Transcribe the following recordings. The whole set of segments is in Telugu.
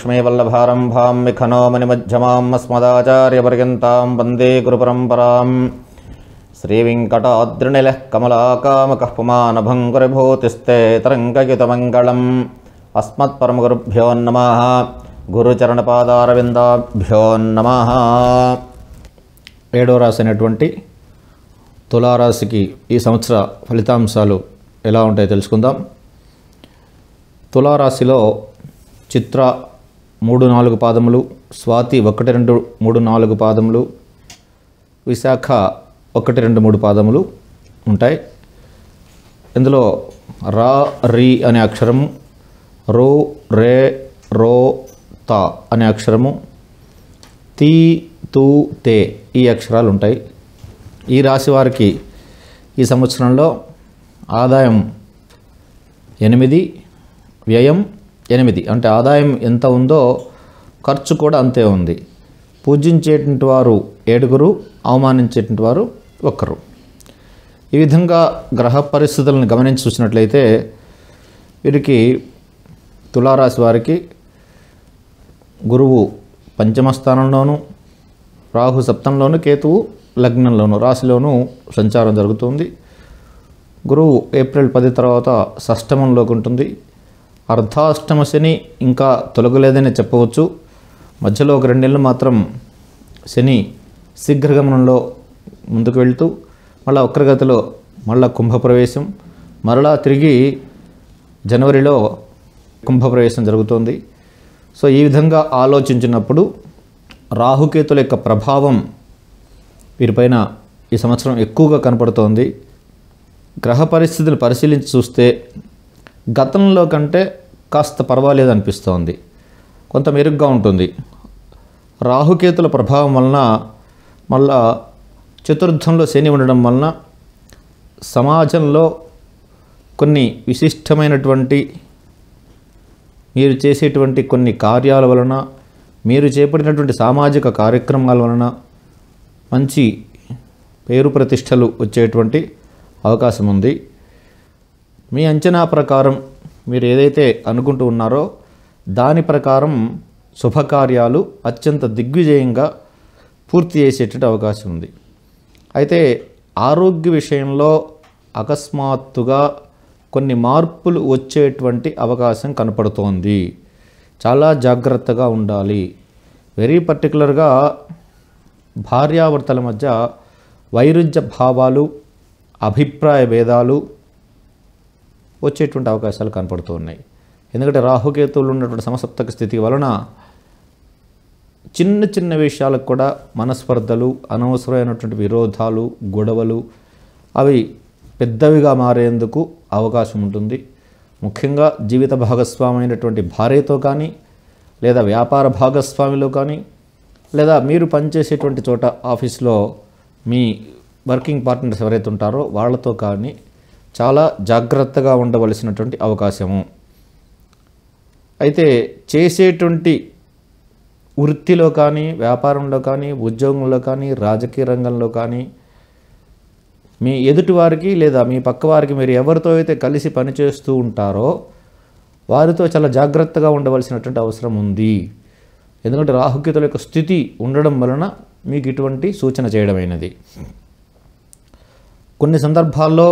శ్రీలక్ష్మీవల్లభారంభాం విఖనోమనిమధ్యమాం అస్మదాచార్యపర్యంతం వందే గురుపరంపరాం శ్రీవింకటాద్రిణిల కమలాకామకః పుమానభంగురిభూతిస్తే తరంగయుతమంగళం అస్మత్పరమగురుభ్యో నమ గురుచరణపాదారవిందాభ్యో నమ ఏడో రాసినటువంటి తులారాశికి ఈ సంవత్సర ఫలితాంశాలు ఎలా ఉంటాయో తెలుసుకుందాం తులారాశిలో చిత్ర మూడు నాలుగు పాదములు స్వాతి ఒకటి రెండు మూడు నాలుగు పాదములు విశాఖ ఒకటి రెండు మూడు పాదములు ఉంటాయి ఇందులో రా రీ అనే అక్షరము రో రే రో తా అనే అక్షరము తీ తూ తే ఈ అక్షరాలు ఉంటాయి ఈ రాశి వారికి ఈ సంవత్సరంలో ఆదాయం ఎనిమిది వ్యయం ఎనిమిది అంటే ఆదాయం ఎంత ఉందో ఖర్చు కూడా అంతే ఉంది పూజించేటువంటి వారు ఏడుగురు అవమానించేటువంటి వారు ఒక్కరు ఈ విధంగా గ్రహ పరిస్థితులను గమనించి చూసినట్లయితే వీరికి తులారాశి వారికి గురువు పంచమస్థానంలోను రాహు సప్తంలోను కేతువు లగ్నంలోను రాశిలోను సంచారం జరుగుతుంది గురువు ఏప్రిల్ పది తర్వాత షష్టమంలోకి ఉంటుంది అర్ధాష్టమ శని ఇంకా తొలగలేదని చెప్పవచ్చు మధ్యలో ఒక రెండు నెలలు మాత్రం శని శీఘ్రగమనంలో ముందుకు వెళ్తూ మళ్ళా వక్రగతిలో మళ్ళా కుంభప్రవేశం మరలా తిరిగి జనవరిలో కుంభప్రవేశం జరుగుతోంది సో ఈ విధంగా ఆలోచించినప్పుడు రాహుకేతుల యొక్క ప్రభావం వీరిపైన ఈ సంవత్సరం ఎక్కువగా కనపడుతోంది గ్రహ పరిస్థితులు పరిశీలించి చూస్తే గతంలో కంటే కాస్త పర్వాలేదు అనిపిస్తోంది కొంత మెరుగ్గా ఉంటుంది రాహుకేతుల ప్రభావం వలన మళ్ళా చతుర్థంలో శని ఉండడం వలన సమాజంలో కొన్ని విశిష్టమైనటువంటి మీరు చేసేటువంటి కొన్ని కార్యాల వలన మీరు చేపట్టినటువంటి సామాజిక కార్యక్రమాల వలన మంచి పేరు ప్రతిష్టలు వచ్చేటువంటి అవకాశం ఉంది మీ అంచనా ప్రకారం మీరు ఏదైతే అనుకుంటూ ఉన్నారో దాని ప్రకారం శుభకార్యాలు అత్యంత దిగ్విజయంగా పూర్తి చేసేటట్టు అవకాశం ఉంది అయితే ఆరోగ్య విషయంలో అకస్మాత్తుగా కొన్ని మార్పులు వచ్చేటువంటి అవకాశం కనపడుతోంది చాలా జాగ్రత్తగా ఉండాలి వెరీ పర్టికులర్గా భార్యాభర్తల మధ్య వైరుధ్య భావాలు అభిప్రాయ భేదాలు వచ్చేటువంటి అవకాశాలు కనపడుతూ ఉన్నాయి ఎందుకంటే రాహుకేతువులు ఉన్నటువంటి సమసప్తక స్థితి వలన చిన్న చిన్న విషయాలకు కూడా మనస్పర్ధలు అనవసరమైనటువంటి విరోధాలు గొడవలు అవి పెద్దవిగా మారేందుకు అవకాశం ఉంటుంది ముఖ్యంగా జీవిత భాగస్వామైనటువంటి భార్యతో కానీ లేదా వ్యాపార భాగస్వామిలో కానీ లేదా మీరు పనిచేసేటువంటి చోట ఆఫీస్లో మీ వర్కింగ్ పార్ట్నర్స్ ఎవరైతే ఉంటారో వాళ్ళతో కానీ చాలా జాగ్రత్తగా ఉండవలసినటువంటి అవకాశము అయితే చేసేటువంటి వృత్తిలో కానీ వ్యాపారంలో కానీ ఉద్యోగంలో కానీ రాజకీయ రంగంలో కానీ మీ ఎదుటివారికి లేదా మీ పక్కవారికి మీరు ఎవరితో అయితే కలిసి పనిచేస్తూ ఉంటారో వారితో చాలా జాగ్రత్తగా ఉండవలసినటువంటి అవసరం ఉంది ఎందుకంటే రాహుకేతుల యొక్క స్థితి ఉండడం వలన మీకు ఇటువంటి సూచన చేయడమైనది కొన్ని సందర్భాల్లో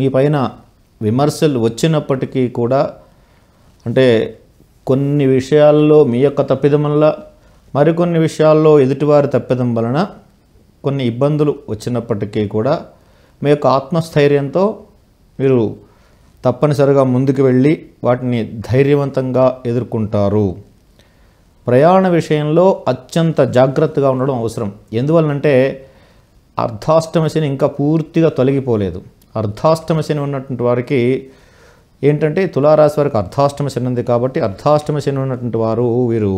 మీ పైన విమర్శలు వచ్చినప్పటికీ కూడా అంటే కొన్ని విషయాల్లో మీ యొక్క తప్పిదం వల్ల మరికొన్ని విషయాల్లో ఎదుటివారి తప్పిదం వలన కొన్ని ఇబ్బందులు వచ్చినప్పటికీ కూడా మీ యొక్క ఆత్మస్థైర్యంతో మీరు తప్పనిసరిగా ముందుకు వెళ్ళి వాటిని ధైర్యవంతంగా ఎదుర్కొంటారు ప్రయాణ విషయంలో అత్యంత జాగ్రత్తగా ఉండడం అవసరం ఎందువలనంటే అర్ధాష్టమశని ఇంకా పూర్తిగా తొలగిపోలేదు అర్ధాష్టమ శని ఉన్నటువంటి వారికి ఏంటంటే తులారాశి వారికి అర్ధాష్టమ శని ఉంది కాబట్టి అర్ధాష్టమ శని ఉన్నటువంటి వారు వీరు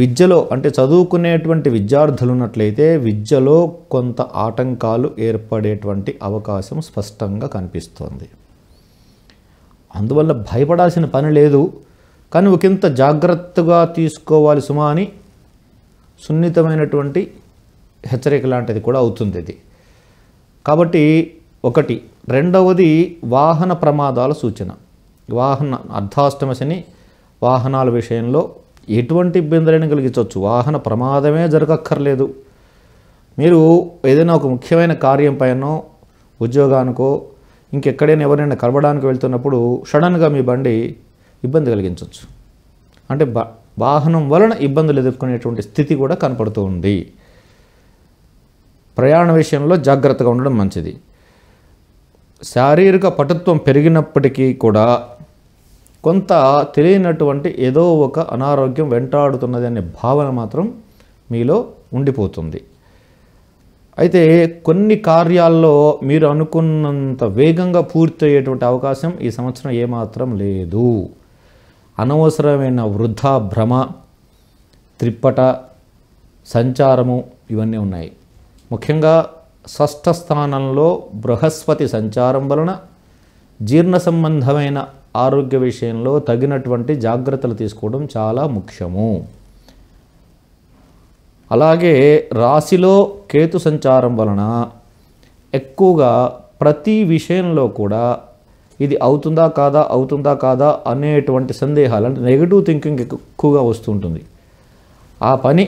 విద్యలో అంటే చదువుకునేటువంటి విద్యార్థులు ఉన్నట్లయితే విద్యలో కొంత ఆటంకాలు ఏర్పడేటువంటి అవకాశం స్పష్టంగా కనిపిస్తోంది అందువల్ల భయపడాల్సిన పని లేదు కానీ ఒకంత జాగ్రత్తగా తీసుకోవాలి సుమా అని సున్నితమైనటువంటి హెచ్చరిక లాంటిది కూడా అవుతుంది ఇది కాబట్టి ఒకటి రెండవది వాహన ప్రమాదాల సూచన వాహన అర్ధాష్టమ శని వాహనాల విషయంలో ఎటువంటి ఇబ్బందులైనా కలిగించవచ్చు వాహన ప్రమాదమే జరగక్కర్లేదు మీరు ఏదైనా ఒక ముఖ్యమైన కార్యం పైనో ఉద్యోగానికో ఇంకెక్కడైనా ఎవరైనా కలవడానికి వెళ్తున్నప్పుడు సడన్గా మీ బండి ఇబ్బంది కలిగించవచ్చు అంటే వాహనం వలన ఇబ్బందులు ఎదుర్కొనేటువంటి స్థితి కూడా కనపడుతూ ఉంది ప్రయాణ విషయంలో జాగ్రత్తగా ఉండడం మంచిది శారీరక పటుత్వం పెరిగినప్పటికీ కూడా కొంత తెలియనటువంటి ఏదో ఒక అనారోగ్యం వెంటాడుతున్నది అనే భావన మాత్రం మీలో ఉండిపోతుంది అయితే కొన్ని కార్యాల్లో మీరు అనుకున్నంత వేగంగా పూర్తి అయ్యేటువంటి అవకాశం ఈ సంవత్సరం ఏమాత్రం లేదు అనవసరమైన వృధా భ్రమ త్రిప్పట సంచారము ఇవన్నీ ఉన్నాయి ముఖ్యంగా షష్ఠ స్థానంలో బృహస్పతి సంచారం వలన జీర్ణ సంబంధమైన ఆరోగ్య విషయంలో తగినటువంటి జాగ్రత్తలు తీసుకోవడం చాలా ముఖ్యము అలాగే రాశిలో కేతు సంచారం వలన ఎక్కువగా ప్రతి విషయంలో కూడా ఇది అవుతుందా కాదా అవుతుందా కాదా అనేటువంటి సందేహాలు అంటే నెగిటివ్ థింకింగ్ ఎక్కువగా వస్తుంటుంది ఆ పని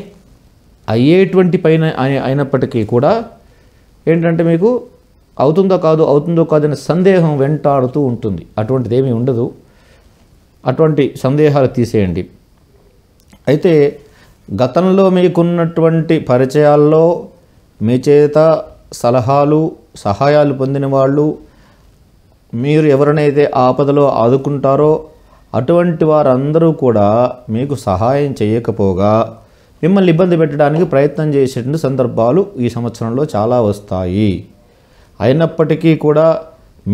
అయ్యేటువంటి పైన అయినప్పటికీ కూడా ఏంటంటే మీకు అవుతుందో కాదు అవుతుందో అనే సందేహం వెంటాడుతూ ఉంటుంది అటువంటిది ఏమీ ఉండదు అటువంటి సందేహాలు తీసేయండి అయితే గతంలో మీకున్నటువంటి పరిచయాల్లో మీ చేత సలహాలు సహాయాలు పొందిన వాళ్ళు మీరు ఎవరినైతే ఆపదలో ఆదుకుంటారో అటువంటి వారందరూ కూడా మీకు సహాయం చేయకపోగా మిమ్మల్ని ఇబ్బంది పెట్టడానికి ప్రయత్నం చేసేటువంటి సందర్భాలు ఈ సంవత్సరంలో చాలా వస్తాయి అయినప్పటికీ కూడా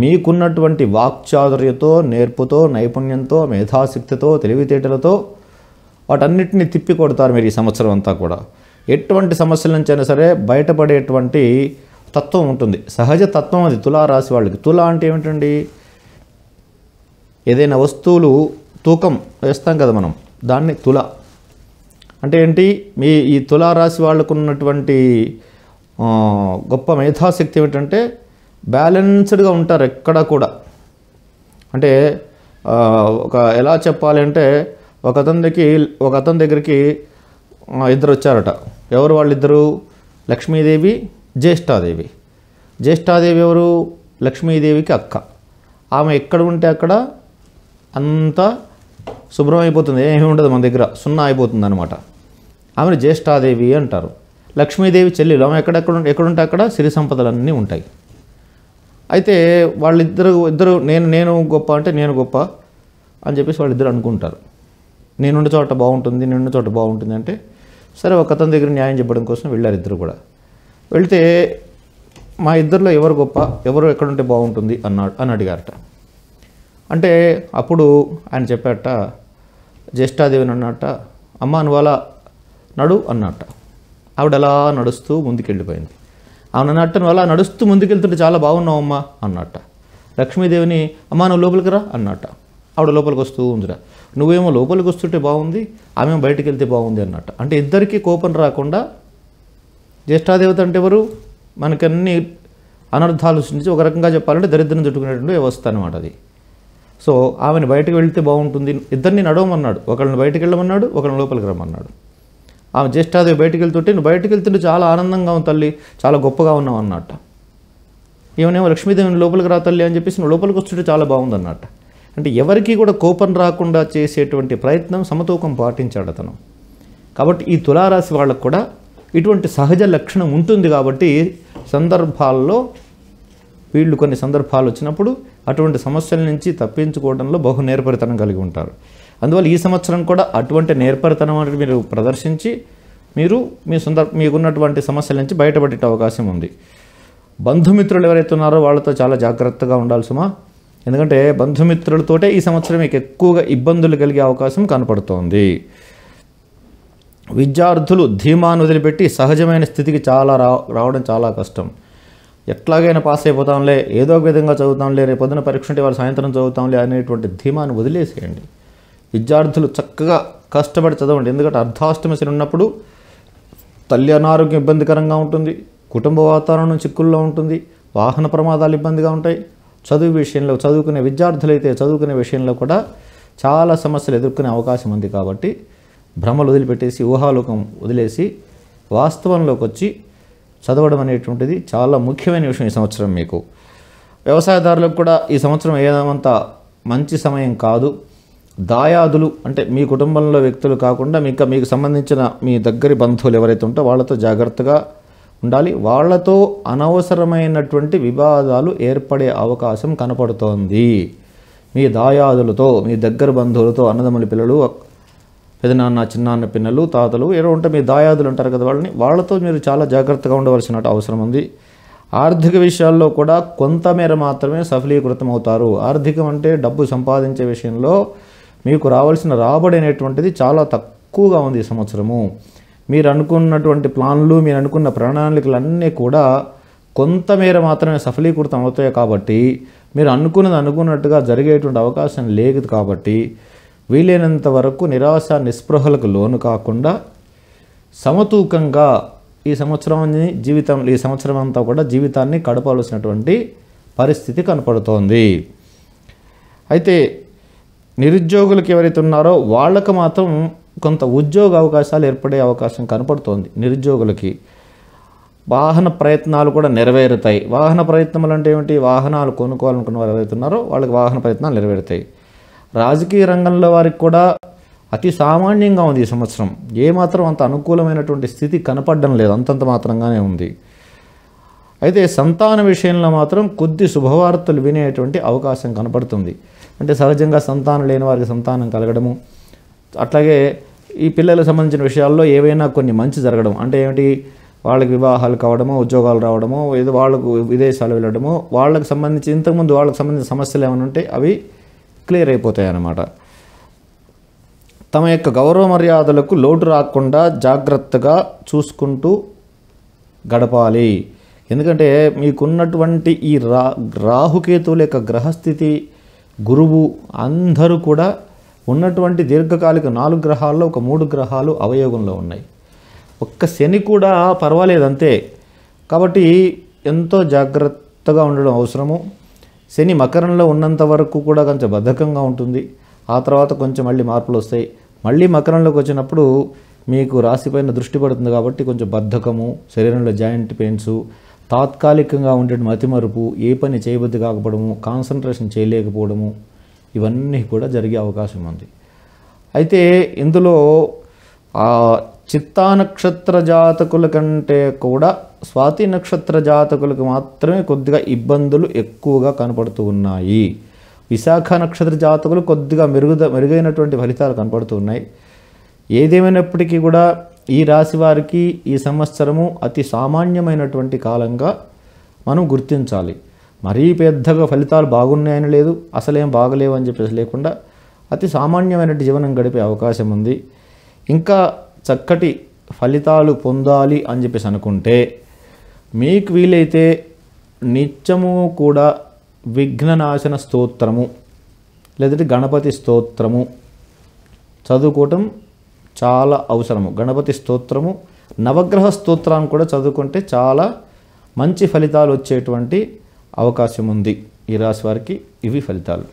మీకున్నటువంటి వాక్చాతుర్యతో నేర్పుతో నైపుణ్యంతో మేధాశక్తితో తెలివితేటలతో వాటన్నిటిని తిప్పికొడతారు మీరు ఈ సంవత్సరం అంతా కూడా ఎటువంటి సమస్యల నుంచి అయినా సరే బయటపడేటువంటి తత్వం ఉంటుంది సహజ తత్వం అది తులా రాశి వాళ్ళకి తులా అంటే ఏమిటండి ఏదైనా వస్తువులు తూకం వేస్తాం కదా మనం దాన్ని తుల అంటే ఏంటి మీ ఈ తులారాశి వాళ్ళకు ఉన్నటువంటి గొప్ప మేధాశక్తి ఏమిటంటే బ్యాలెన్స్డ్గా ఉంటారు ఎక్కడ కూడా అంటే ఒక ఎలా చెప్పాలి అంటే ఒక అతనికి ఒక అతని దగ్గరికి ఇద్దరు వచ్చారట ఎవరు వాళ్ళిద్దరు లక్ష్మీదేవి జ్యేష్ఠాదేవి జ్యేష్ఠాదేవి ఎవరు లక్ష్మీదేవికి అక్క ఆమె ఎక్కడ ఉంటే అక్కడ అంతా శుభ్రం అయిపోతుంది ఏమి ఉండదు మన దగ్గర సున్నా అయిపోతుంది అనమాట ఆమెను జ్యేష్ఠాదేవి అంటారు లక్ష్మీదేవి చెల్లెలు ఆమె ఎక్కడెక్కడ ఎక్కడుంటే అక్కడ సిరి సంపదలన్నీ ఉంటాయి అయితే వాళ్ళిద్దరు ఇద్దరు నేను నేను గొప్ప అంటే నేను గొప్ప అని చెప్పేసి వాళ్ళిద్దరు అనుకుంటారు నేనున్న చోట బాగుంటుంది నేనుండే చోట బాగుంటుంది అంటే సరే ఒక అతని దగ్గర న్యాయం చెప్పడం కోసం వెళ్ళారు ఇద్దరు కూడా వెళితే మా ఇద్దరిలో ఎవరు గొప్ప ఎవరు ఎక్కడుంటే బాగుంటుంది అన్నాడు అని అడిగారట అంటే అప్పుడు ఆయన చెప్పాట జ్యేష్ఠాదేవిని అన్నట అమ్మ నువ్వు నడు అన్నట్ట ఆవిడ అలా నడుస్తూ ముందుకెళ్ళిపోయింది ఆమె అన్నట్టను అలా నడుస్తూ ముందుకెళ్తుంటే చాలా బాగున్నావమ్మా అన్నట్ట లక్ష్మీదేవిని అమ్మా నువ్వు లోపలికి రా అన్నట్ట ఆవిడ లోపలికి వస్తూ ఉందిరా నువ్వేమో లోపలికి వస్తుంటే బాగుంది ఆమె బయటికి వెళ్తే బాగుంది అన్నట్ట అంటే ఇద్దరికీ కోపం రాకుండా జ్యేష్ఠాదేవత అంటే ఎవరు మనకన్నీ అనర్థాలు సృష్టించి ఒక రకంగా చెప్పాలంటే దరిద్రం చుట్టుకునేటువంటి వ్యవస్థ అనమాట అది సో ఆమెను బయటకు వెళ్తే బాగుంటుంది ఇద్దరిని నడవమన్నాడు ఒకళ్ళని బయటకు వెళ్ళమన్నాడు ఒకళ్ళని లోపలికి రమ్మన్నాడు ఆమె జ్యేష్ఠాదేవి బయటికి వెళ్తుంటే నువ్వు బయటికి వెళ్తుంటే చాలా ఆనందంగా ఉంది తల్లి చాలా గొప్పగా ఉన్నావు అన్నట్ట ఏమనేమో లక్ష్మీదేవిని లోపలికి రా తల్లి అని చెప్పేసి నువ్వు లోపలికి వస్తుంటే చాలా బాగుంది అన్నట్ట అంటే ఎవరికీ కూడా కోపం రాకుండా చేసేటువంటి ప్రయత్నం సమతూకం పాటించాడు అతను కాబట్టి ఈ తులారాశి వాళ్ళకు కూడా ఇటువంటి సహజ లక్షణం ఉంటుంది కాబట్టి సందర్భాల్లో వీళ్ళు కొన్ని సందర్భాలు వచ్చినప్పుడు అటువంటి సమస్యల నుంచి తప్పించుకోవడంలో బహు నేర్పరితనం కలిగి ఉంటారు అందువల్ల ఈ సంవత్సరం కూడా అటువంటి నేర్పరితనం అనేది మీరు ప్రదర్శించి మీరు మీ సందర్ మీకున్నటువంటి సమస్యల నుంచి బయటపడే అవకాశం ఉంది బంధుమిత్రులు ఎవరైతే ఉన్నారో వాళ్ళతో చాలా జాగ్రత్తగా ఉండాలి సుమా ఎందుకంటే బంధుమిత్రులతోటే ఈ సంవత్సరం మీకు ఎక్కువగా ఇబ్బందులు కలిగే అవకాశం కనపడుతోంది విద్యార్థులు ధీమాను వదిలిపెట్టి సహజమైన స్థితికి చాలా రా రావడం చాలా కష్టం ఎట్లాగైనా పాస్ అయిపోతాంలే ఏదో ఒక విధంగా చదువుతాంలే రేపు పొద్దున పరీక్ష ఉంటే వాళ్ళు సాయంత్రం చదువుతాంలే అనేటువంటి ధీమాను వదిలేసేయండి విద్యార్థులు చక్కగా కష్టపడి చదవండి ఎందుకంటే అర్ధాష్టమ శని ఉన్నప్పుడు తల్లి అనారోగ్యం ఇబ్బందికరంగా ఉంటుంది కుటుంబ వాతావరణం చిక్కుల్లో ఉంటుంది వాహన ప్రమాదాలు ఇబ్బందిగా ఉంటాయి చదువు విషయంలో చదువుకునే విద్యార్థులైతే చదువుకునే విషయంలో కూడా చాలా సమస్యలు ఎదుర్కొనే అవకాశం ఉంది కాబట్టి భ్రమలు వదిలిపెట్టేసి ఊహాలోకం వదిలేసి వాస్తవంలోకి వచ్చి చదవడం అనేటువంటిది చాలా ముఖ్యమైన విషయం ఈ సంవత్సరం మీకు వ్యవసాయదారులకు కూడా ఈ సంవత్సరం ఏమంత మంచి సమయం కాదు దాయాదులు అంటే మీ కుటుంబంలో వ్యక్తులు కాకుండా ఇంకా మీకు సంబంధించిన మీ దగ్గరి బంధువులు ఎవరైతే ఉంటో వాళ్ళతో జాగ్రత్తగా ఉండాలి వాళ్ళతో అనవసరమైనటువంటి వివాదాలు ఏర్పడే అవకాశం కనపడుతోంది మీ దాయాదులతో మీ దగ్గర బంధువులతో అన్నదమ్ముల పిల్లలు పెదనాన్న చిన్నాన్న పిన్నలు తాతలు ఏదో ఉంటే మీ దాయాదులు అంటారు కదా వాళ్ళని వాళ్ళతో మీరు చాలా జాగ్రత్తగా ఉండవలసిన అవసరం ఉంది ఆర్థిక విషయాల్లో కూడా కొంతమేర మాత్రమే సఫలీకృతం అవుతారు ఆర్థికం అంటే డబ్బు సంపాదించే విషయంలో మీకు రావాల్సిన రాబడి అనేటువంటిది చాలా తక్కువగా ఉంది ఈ సంవత్సరము మీరు అనుకున్నటువంటి ప్లాన్లు మీరు అనుకున్న ప్రణాళికలు అన్నీ కూడా కొంతమేర మాత్రమే సఫలీకృతం అవుతాయి కాబట్టి మీరు అనుకున్నది అనుకున్నట్టుగా జరిగేటువంటి అవకాశం లేదు కాబట్టి వీలైనంత వరకు నిరాశ నిస్పృహలకు లోను కాకుండా సమతూకంగా ఈ సంవత్సరం జీవితం ఈ సంవత్సరం అంతా కూడా జీవితాన్ని గడపాల్సినటువంటి పరిస్థితి కనపడుతోంది అయితే నిరుద్యోగులకు ఎవరైతే ఉన్నారో వాళ్ళకు మాత్రం కొంత ఉద్యోగ అవకాశాలు ఏర్పడే అవకాశం కనపడుతోంది నిరుద్యోగులకి వాహన ప్రయత్నాలు కూడా నెరవేరుతాయి వాహన ప్రయత్నములు అంటే ఏమిటి వాహనాలు కొనుక్కోవాలనుకున్న వారు ఎవరైతే ఉన్నారో వాళ్ళకి వాహన ప్రయత్నాలు నెరవేరుతాయి రాజకీయ రంగంలో వారికి కూడా అతి సామాన్యంగా ఉంది ఈ సంవత్సరం ఏమాత్రం అంత అనుకూలమైనటువంటి స్థితి కనపడడం లేదు అంతంత మాత్రంగానే ఉంది అయితే సంతాన విషయంలో మాత్రం కొద్ది శుభవార్తలు వినేటువంటి అవకాశం కనపడుతుంది అంటే సహజంగా సంతానం లేని వారికి సంతానం కలగడము అట్లాగే ఈ పిల్లలకు సంబంధించిన విషయాల్లో ఏవైనా కొన్ని మంచి జరగడం అంటే ఏమిటి వాళ్ళకి వివాహాలు కావడమో ఉద్యోగాలు రావడమో ఏదో వాళ్ళకు విదేశాలు వెళ్ళడమో వాళ్ళకి సంబంధించి ఇంతకుముందు వాళ్ళకి సంబంధించిన సమస్యలు ఏమైనా ఉంటే అవి క్లియర్ అయిపోతాయి అన్నమాట తమ యొక్క గౌరవ మర్యాదలకు లోటు రాకుండా జాగ్రత్తగా చూసుకుంటూ గడపాలి ఎందుకంటే మీకున్నటువంటి ఈ రా రాహుకేతువుల యొక్క గ్రహస్థితి గురువు అందరూ కూడా ఉన్నటువంటి దీర్ఘకాలిక నాలుగు గ్రహాల్లో ఒక మూడు గ్రహాలు అవయోగంలో ఉన్నాయి ఒక్క శని కూడా పర్వాలేదు అంతే కాబట్టి ఎంతో జాగ్రత్తగా ఉండడం అవసరము శని మకరంలో ఉన్నంత వరకు కూడా కొంచెం బద్ధకంగా ఉంటుంది ఆ తర్వాత కొంచెం మళ్ళీ మార్పులు వస్తాయి మళ్ళీ మకరంలోకి వచ్చినప్పుడు మీకు రాశిపైన దృష్టి పడుతుంది కాబట్టి కొంచెం బద్ధకము శరీరంలో జాయింట్ పెయిన్సు తాత్కాలికంగా ఉండే మతిమరుపు ఏ పని చేయబద్ది కాకపోవడము కాన్సన్ట్రేషన్ చేయలేకపోవడము ఇవన్నీ కూడా జరిగే అవకాశం ఉంది అయితే ఇందులో చిత్తా నక్షత్ర జాతకుల కంటే కూడా స్వాతి నక్షత్ర జాతకులకు మాత్రమే కొద్దిగా ఇబ్బందులు ఎక్కువగా కనపడుతూ ఉన్నాయి విశాఖ నక్షత్ర జాతకులు కొద్దిగా మెరుగు మెరుగైనటువంటి ఫలితాలు కనపడుతూ ఉన్నాయి ఏదేమైనప్పటికీ కూడా ఈ రాశి వారికి ఈ సంవత్సరము అతి సామాన్యమైనటువంటి కాలంగా మనం గుర్తించాలి మరీ పెద్దగా ఫలితాలు బాగున్నాయని లేదు అసలేం బాగలేవు అని చెప్పేసి లేకుండా అతి సామాన్యమైన జీవనం గడిపే అవకాశం ఉంది ఇంకా చక్కటి ఫలితాలు పొందాలి అని చెప్పేసి అనుకుంటే మీకు వీలైతే నిత్యము కూడా విఘ్ననాశన స్తోత్రము లేదంటే గణపతి స్తోత్రము చదువుకోవటం చాలా అవసరము గణపతి స్తోత్రము నవగ్రహ స్తోత్రాన్ని కూడా చదువుకుంటే చాలా మంచి ఫలితాలు వచ్చేటువంటి అవకాశం ఉంది ఈ రాశి వారికి ఇవి ఫలితాలు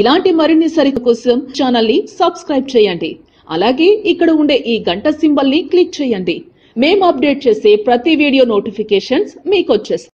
ఇలాంటి మరిన్ని సరిత కోసం ఛానల్ ని సబ్స్క్రైబ్ చేయండి అలాగే ఇక్కడ ఉండే ఈ గంట సింబల్ ని క్లిక్ చేయండి మేము అప్డేట్ చేసే ప్రతి వీడియో నోటిఫికేషన్స్ మీకు వచ్చేస్తాయి